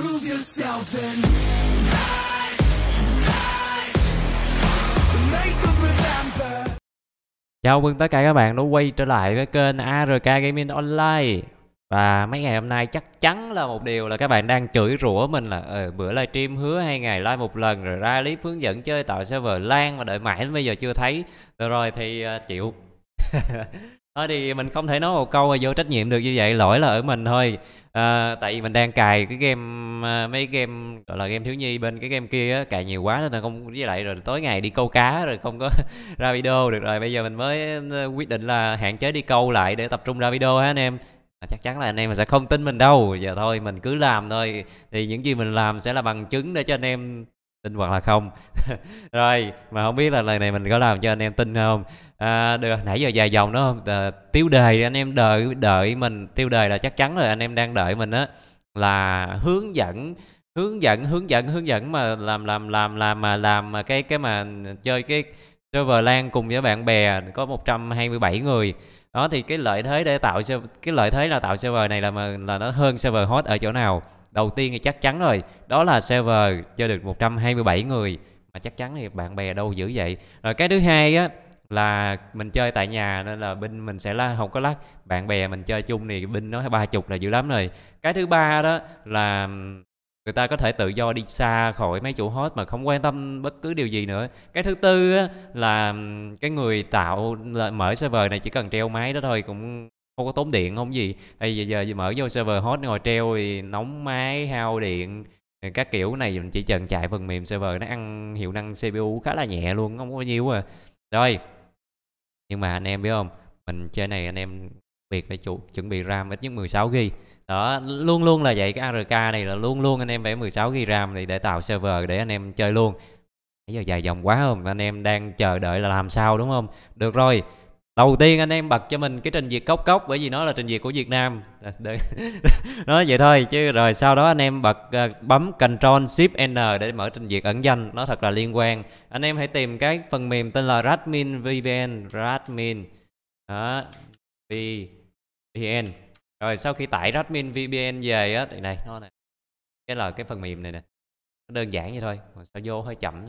prove yourself and Chào mừng tất cả các bạn đã quay trở lại với kênh ARK Gaming Online và mấy ngày hôm nay chắc chắn là một điều là các bạn đang chửi rủa mình là ờ, bữa livestream hứa hai ngày live một lần rồi ra clip hướng dẫn chơi tạo server lan mà đợi mãi đến bây giờ chưa thấy rồi, rồi thì uh, chịu thôi ờ, thì mình không thể nói một câu mà vô trách nhiệm được như vậy lỗi là ở mình thôi à, tại vì mình đang cài cái game ờ, mấy game gọi là game thiếu nhi bên cái game kia á, cài nhiều quá nên là không với lại rồi tối ngày đi câu cá rồi không có ra video được rồi bây giờ mình mới quyết định là hạn chế đi câu lại để tập trung ra video ha anh em à, chắc chắn là anh em sẽ không tin mình đâu giờ thôi mình cứ làm thôi thì những gì mình làm sẽ là bằng chứng để cho anh em tin hoặc là không rồi mà không biết là lần này mình có làm cho anh em tin không à, được nãy giờ dài dòng đó à, tiêu đề anh em đợi đợi mình tiêu đề là chắc chắn rồi anh em đang đợi mình á là hướng dẫn hướng dẫn hướng dẫn hướng dẫn mà làm làm làm làm mà làm mà cái cái mà chơi cái server lan cùng với bạn bè có 127 người đó thì cái lợi thế để tạo cái lợi thế là tạo server này là mà là nó hơn server hot ở chỗ nào đầu tiên thì chắc chắn rồi đó là server cho được 127 người mà chắc chắn thì bạn bè đâu dữ vậy rồi cái thứ hai á là mình chơi tại nhà nên là binh mình sẽ là không có lắc bạn bè mình chơi chung thì binh nó ba chục là dữ lắm rồi cái thứ ba đó là người ta có thể tự do đi xa khỏi mấy chủ host mà không quan tâm bất cứ điều gì nữa cái thứ tư á, là cái người tạo là mở server này chỉ cần treo máy đó thôi cũng không có tốn điện không gì bây giờ, giờ mở vô server host ngồi treo thì nóng máy hao điện các kiểu này mình chỉ cần chạy phần mềm server nó ăn hiệu năng CPU khá là nhẹ luôn không có nhiều à rồi nhưng mà anh em biết không mình chơi này anh em biệt phải chủ, chuẩn bị RAM ít nhất 16 GB đó luôn luôn là vậy cái ARK này là luôn luôn anh em phải 16 GB RAM để, để tạo server để anh em chơi luôn bây giờ dài dòng quá không anh em đang chờ đợi là làm sao đúng không được rồi đầu tiên anh em bật cho mình cái trình duyệt cốc cốc bởi vì nó là trình duyệt của Việt Nam nó vậy thôi chứ rồi sau đó anh em bật uh, bấm Ctrl Shift N để mở trình duyệt ẩn danh nó thật là liên quan anh em hãy tìm cái phần mềm tên là Radmin VPN Radmin đó VPN rồi sau khi tải Radmin VPN về á thì này nó này cái là cái phần mềm này nè đơn giản vậy thôi mà sao vô hơi chậm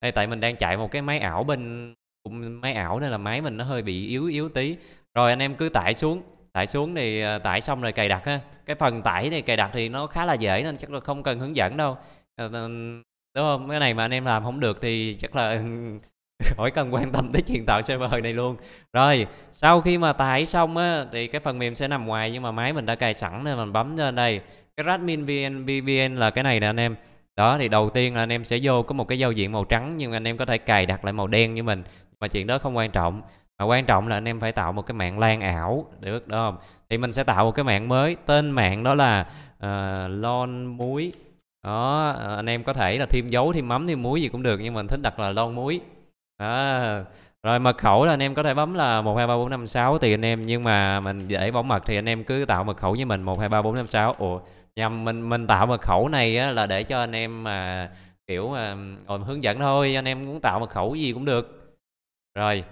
đây tại mình đang chạy một cái máy ảo bên cũng máy ảo nên là máy mình nó hơi bị yếu yếu tí rồi anh em cứ tải xuống tải xuống thì à, tải xong rồi cài đặt ha cái phần tải này cài đặt thì nó khá là dễ nên chắc là không cần hướng dẫn đâu ờ, ờ, đúng không cái này mà anh em làm không được thì chắc là khỏi cần quan tâm tới chuyện tạo server này luôn rồi sau khi mà tải xong á thì cái phần mềm sẽ nằm ngoài nhưng mà máy mình đã cài sẵn nên mình bấm lên đây cái admin vn vpn là cái này nè anh em đó thì đầu tiên là anh em sẽ vô có một cái giao diện màu trắng nhưng anh em có thể cài đặt lại màu đen như mình mà chuyện đó không quan trọng mà quan trọng là anh em phải tạo một cái mạng lan ảo được đúng không thì mình sẽ tạo một cái mạng mới tên mạng đó là uh, lon muối đó ờ, anh em có thể là thêm dấu thêm mắm thêm muối gì cũng được nhưng mình thích đặt là lon muối đó. rồi mật khẩu là anh em có thể bấm là một hai ba bốn năm sáu thì anh em nhưng mà mình để bảo mật thì anh em cứ tạo mật khẩu với mình một hai ba bốn năm sáu ủa nhằm mình mình tạo mật khẩu này á, là để cho anh em mà kiểu mà hướng dẫn thôi anh em muốn tạo mật khẩu gì cũng được rồi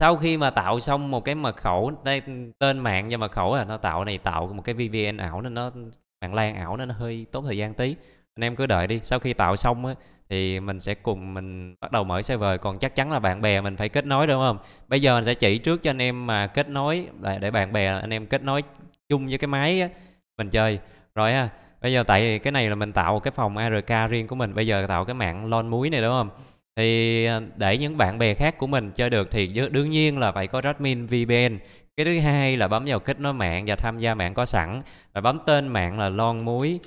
sau khi mà tạo xong một cái mật khẩu đây tên mạng và mật khẩu là nó tạo này tạo một cái VPN ảo nên nó mạng lan ảo nên nó hơi tốn thời gian tí anh em cứ đợi đi sau khi tạo xong á thì mình sẽ cùng mình bắt đầu mở server còn chắc chắn là bạn bè mình phải kết nối đúng không bây giờ mình sẽ chỉ trước cho anh em mà kết nối để, để bạn bè anh em kết nối chung với cái máy á, mình chơi rồi ha bây giờ tại cái này là mình tạo cái phòng ARK riêng của mình bây giờ tạo cái mạng lon muối này đúng không thì ờ, để những bạn bè khác của mình chơi được thì đương nhiên là phải có admin VPN cái thứ hai là bấm vào kết nối mạng và tham gia mạng có sẵn và bấm tên mạng là lon muối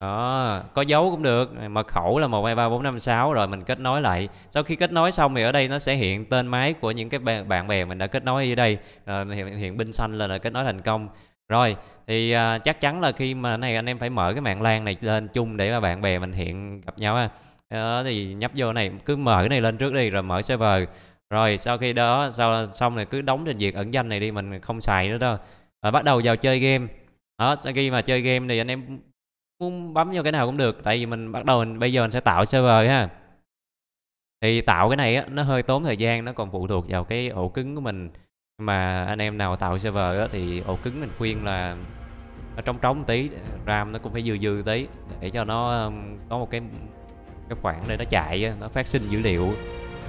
đó, có dấu cũng được mật khẩu là một hai ba bốn năm sáu rồi mình kết nối lại sau khi kết nối xong thì ở đây nó sẽ hiện tên máy của những cái bạn bè mình đã kết nối ở đây à, hiện, hiện binh xanh là đã kết nối thành công rồi thì à, chắc chắn là khi mà này anh em phải mở cái mạng lan này lên chung để mà bạn bè mình hiện gặp nhau ha đó thì nhấp vô này cứ mở cái này lên trước đi rồi mở server rồi sau khi đó sau xong rồi cứ đóng trình duyệt ẩn danh này đi mình không xài nữa đâu và bắt đầu vào chơi game đó sau khi mà chơi game thì anh em muốn bấm vô cái nào cũng được tại vì mình bắt đầu mình bây giờ mình sẽ tạo server ha thì tạo cái này á, nó hơi tốn thời gian nó còn phụ thuộc vào cái ổ cứng của mình mà anh em nào tạo server á, thì ổ cứng mình khuyên là nó trống trống một tí ram nó cũng phải dư dư tí để cho nó có một cái cái khoảng để nó chạy nó phát sinh dữ liệu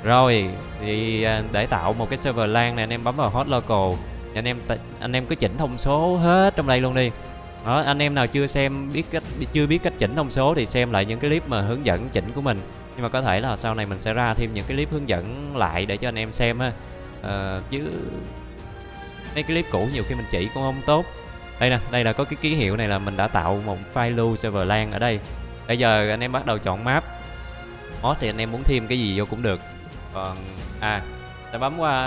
rồi thì à, để tạo một cái server lan này anh em bấm vào hot local anh em anh em cứ chỉnh thông số hết trong đây luôn đi đó, anh em nào chưa xem biết cách chưa biết cách chỉnh thông số thì xem lại những cái clip mà hướng dẫn chỉnh của mình nhưng mà có thể là sau này mình sẽ ra thêm những cái clip hướng dẫn lại để cho anh em xem ha à, chứ mấy cái clip cũ nhiều khi mình chỉ cũng không tốt đây nè đây là có cái ký hiệu này là mình đã tạo một file lưu server lan ở đây bây giờ anh em bắt đầu chọn map mod thì anh em muốn thêm cái gì vô cũng được còn à ta bấm qua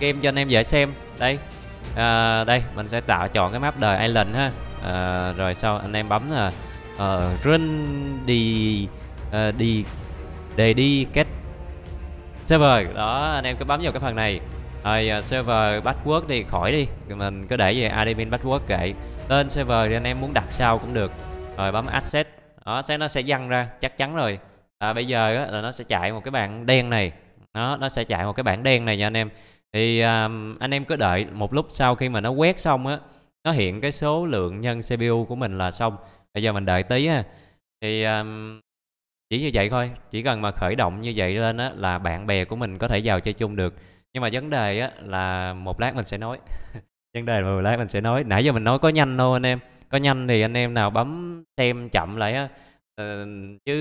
game cho anh em dễ xem đây à, đây mình sẽ tạo chọn cái map đời island ha à, rồi sau anh em bấm là uh, run đi uh, đi để đi kết server đó anh em cứ bấm vào cái phần này rồi uh, server password thì khỏi đi mình cứ để về admin password kệ tên server thì anh em muốn đặt sau cũng được rồi bấm access đó sẽ nó sẽ dăng ra chắc chắn rồi à, bây giờ á, là nó sẽ chạy một cái bảng đen này nó nó sẽ chạy một cái bảng đen này nha anh em thì um, anh em cứ đợi một lúc sau khi mà nó quét xong á nó hiện cái số lượng nhân CPU của mình là xong bây giờ mình đợi tí ha thì um, chỉ như vậy thôi chỉ cần mà khởi động như vậy lên á là bạn bè của mình có thể vào chơi chung được nhưng mà vấn đề á là một lát mình sẽ nói vấn đề mà một lát mình sẽ nói nãy giờ mình nói có nhanh đâu anh em có nhanh thì anh em nào bấm xem chậm lại á ờ, chứ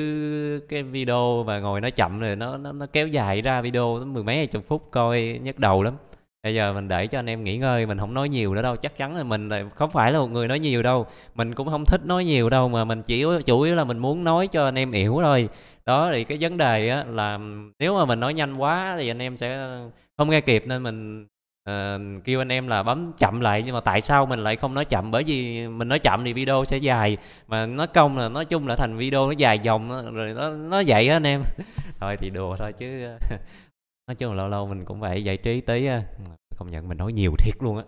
cái video mà ngồi nó chậm rồi nó nó, nó kéo dài ra video mười mấy hai chục phút coi nhức đầu lắm bây giờ mình để cho anh em nghỉ ngơi mình không nói nhiều nữa đâu chắc chắn là mình là không phải là một người nói nhiều đâu mình cũng không thích nói nhiều đâu mà mình chỉ chủ yếu là mình muốn nói cho anh em hiểu thôi đó thì cái vấn đề á là nếu mà mình nói nhanh quá thì anh em sẽ không nghe kịp nên mình à, kêu anh em là bấm chậm lại nhưng mà tại sao mình lại không nói chậm bởi vì mình nói chậm thì video sẽ dài mà nói công là nói chung là thành video nó dài dòng rồi nó nó vậy anh em thôi thì đùa thôi chứ nói chung là lâu lâu mình cũng phải giải trí tí không nhận mình nói nhiều thiệt luôn á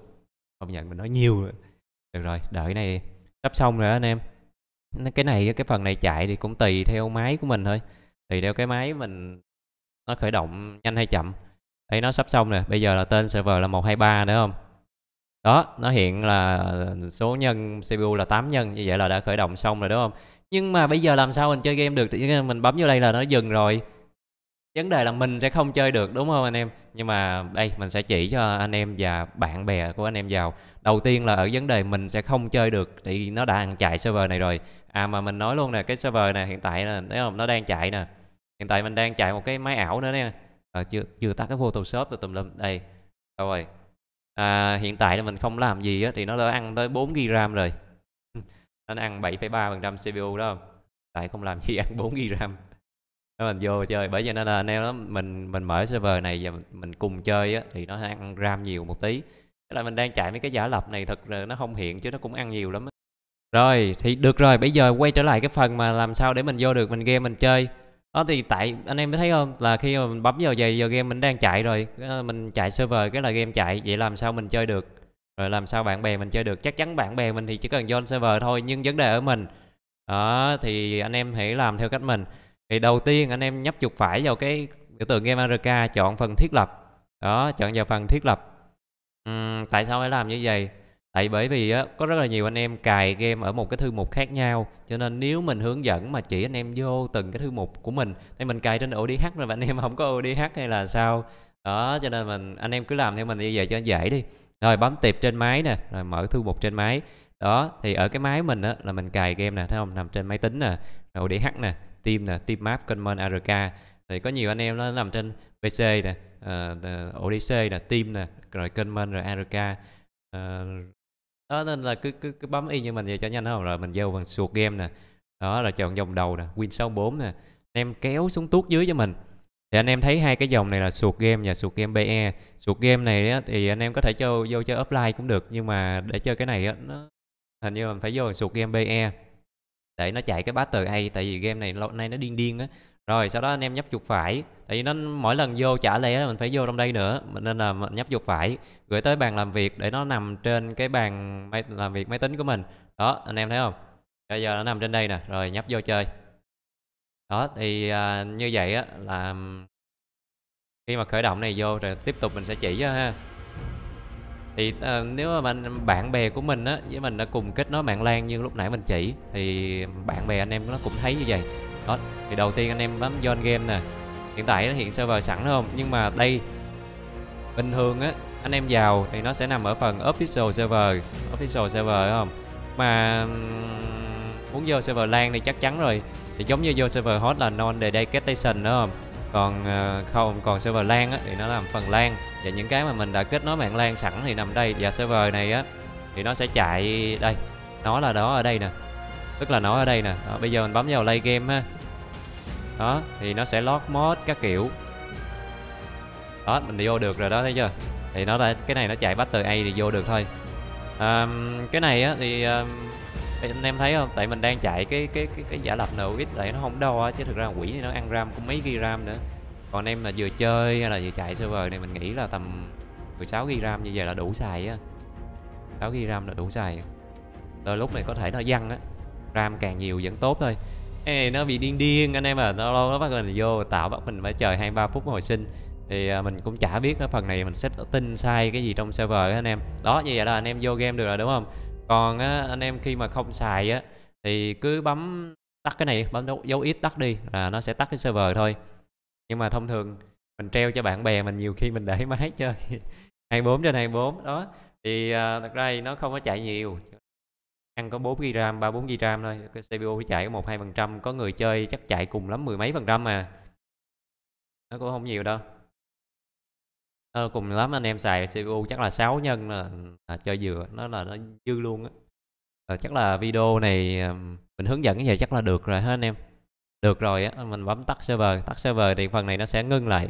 không nhận mình nói nhiều được rồi đợi này sắp xong rồi anh em cái này cái phần này chạy thì cũng tùy theo máy của mình thôi tùy theo cái máy mình nó khởi động nhanh hay chậm thấy nó sắp xong nè bây giờ là tên server là 123 nữa không đó nó hiện là số nhân CPU là 8 nhân như vậy là đã khởi động xong rồi đúng không nhưng mà bây giờ làm sao mình chơi game được mình bấm vô đây là nó dừng rồi vấn đề là mình sẽ không chơi được đúng không anh em nhưng mà đây mình sẽ chỉ cho anh em và bạn bè của anh em vào đầu tiên là ở vấn đề mình sẽ không chơi được thì nó đang chạy server này rồi à mà mình nói luôn nè cái server này hiện tại là thấy không nó đang chạy nè hiện tại mình đang chạy một cái máy ảo nữa nè à, chưa chưa tắt cái photoshop rồi tùm lum đây rồi à, hiện tại là mình không làm gì á, thì nó đã ăn tới 4 gb ram rồi nó ăn 7,3% CPU đó tại không làm gì ăn 4 gb nó mình vô chơi bởi vì nên là anh em đó mình mình mở server này và mình cùng chơi á, thì nó ăn ram nhiều một tí Thế là mình đang chạy mấy cái giả lập này thật là nó không hiện chứ nó cũng ăn nhiều lắm Rồi thì được rồi bây giờ quay trở lại cái phần mà làm sao để mình vô được mình game mình chơi đó ờ, thì tại anh em mới thấy không là khi mà mình bấm vào về giờ game mình đang chạy rồi ờ, mình chạy server cái là game chạy vậy làm sao mình chơi được rồi làm sao bạn bè mình chơi được chắc chắn bạn bè mình thì chỉ cần join server thôi nhưng vấn đề ở mình đó thì anh em hãy làm theo cách mình thì đầu tiên anh em nhấp chuột phải vào cái biểu tượng game ARK chọn phần thiết lập đó chọn vào phần thiết lập uhm, tại sao phải làm như vậy tại bởi vì á, có rất là nhiều anh em cài game ở một cái thư mục khác nhau cho nên nếu mình hướng dẫn mà chỉ anh em vô từng cái thư mục của mình thì mình cài trên ODH rồi mà anh em không có ODH hay là sao đó cho nên mình anh em cứ làm theo mình đi về cho dễ đi rồi bấm tiệp trên máy nè rồi mở thư mục trên máy đó thì ở cái máy mình á, là mình cài game nè thấy không nằm trên máy tính nè rồi ODH nè team nè team map common ARK thì có nhiều anh em nó nằm trên PC nè uh, ờ, ờ, ODC nè team nè rồi common rồi ARK ờ, đó nên là cứ cứ, cứ bấm y như mình vậy cho nhanh hơn rồi mình vô phần suột game nè đó là chọn dòng đầu nè win 64 nè anh em kéo xuống tuốt dưới cho mình thì anh em thấy hai cái dòng này là suột game và suột game be suột game này á, thì anh em có thể cho vô chơi offline cũng được nhưng mà để chơi cái này á, nó hình như mình phải vô suột game be để nó chạy cái bát battle hay tại vì game này lâu nay nó điên điên á rồi sau đó anh em nhấp chuột phải tại vì nó mỗi lần vô trả lẽ mình phải vô trong đây nữa nên là mình nhấp chuột phải gửi tới bàn làm việc để nó nằm trên cái bàn máy, làm việc máy tính của mình đó anh em thấy không bây giờ nó nằm trên đây nè rồi nhấp vô chơi đó thì à, như vậy á là khi mà khởi động này vô rồi tiếp tục mình sẽ chỉ cho ha thì à, nếu mà bạn, bè của mình á với mình đã cùng kết nối mạng lan như lúc nãy mình chỉ thì bạn bè anh em nó cũng thấy như vậy đó thì đầu tiên anh em bấm join game nè hiện tại nó hiện server sẵn đúng không nhưng mà đây bình thường á anh em vào thì nó sẽ nằm ở phần official server official server đúng không mà muốn vô server lan thì chắc chắn rồi thì giống như vô server hot là non đề đây station đúng không còn ờ, không còn server lan á, thì nó làm phần lan và những cái mà mình đã kết nối mạng lan sẵn thì nằm đây và server này á thì nó sẽ chạy đây nó là đó ở đây nè tức là nó ở đây nè đó, bây giờ mình bấm vào lay game ha đó thì nó sẽ lót mod các kiểu đó mình đi vô được rồi đó thấy chưa thì nó là cái này nó chạy bắt từ a thì vô được thôi à, cái này á thì à, anh em thấy không tại mình đang chạy cái cái cái, cái giả lập nx tại nó không đo chứ thực ra quỷ thì nó ăn ram cũng mấy ghi ram nữa còn em mà vừa chơi hay là vừa chạy server này mình nghĩ là tầm 16 ghi ram như vậy là đủ xài á 6 ghi ram là đủ xài đôi lúc này có thể nó văng á ram càng nhiều vẫn tốt thôi này nó bị điên điên anh em à lâu lâu nó bắt mình vô tạo bắt mình phải chờ hai ba phút hồi sinh thì à, mình cũng chả biết cái phần này mình set tin sai cái gì trong server ấy, anh em đó như vậy là anh em vô game được rồi đúng không còn á, anh em khi mà không xài á thì cứ bấm tắt cái này bấm dấu ít tắt đi là nó sẽ tắt cái server thôi nhưng mà thông thường mình treo cho bạn bè mình nhiều khi mình để máy chơi 24 trên 24 đó thì uh, thật ra thì nó không có chạy nhiều ăn có 4 GB RAM, 3 4 GB RAM thôi, cái CPU chạy có 1 2 phần trăm, có người chơi chắc chạy cùng lắm mười mấy phần trăm mà. Nó cũng không nhiều đâu. Ờ, cùng lắm anh em xài CPU chắc là 6 nhân là, là chơi vừa, nó là nó dư luôn á. Ờ, chắc là video này mình hướng dẫn cái chắc là được rồi ha anh em. Được rồi á, mình bấm tắt server, tắt server thì phần này nó sẽ ngưng lại.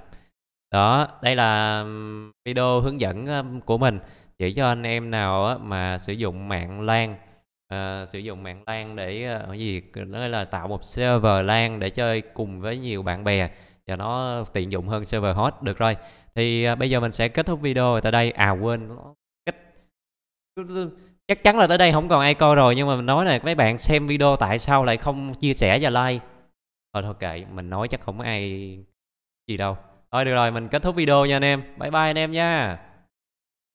Đó, đây là video hướng dẫn của mình chỉ cho anh em nào mà sử dụng mạng LAN uh, sử dụng mạng LAN để uh, gì nó là tạo một server LAN để chơi cùng với nhiều bạn bè và nó tiện dụng hơn server host được rồi thì uh, bây giờ mình sẽ kết thúc video tại đây à quên cách chắc chắn là tới đây không còn ai coi rồi nhưng mà mình nói là mấy bạn xem video tại sao lại không chia sẻ và like thôi thôi kệ mình nói chắc không ai gì đâu thôi được rồi mình kết thúc video nha anh em bye bye anh em nha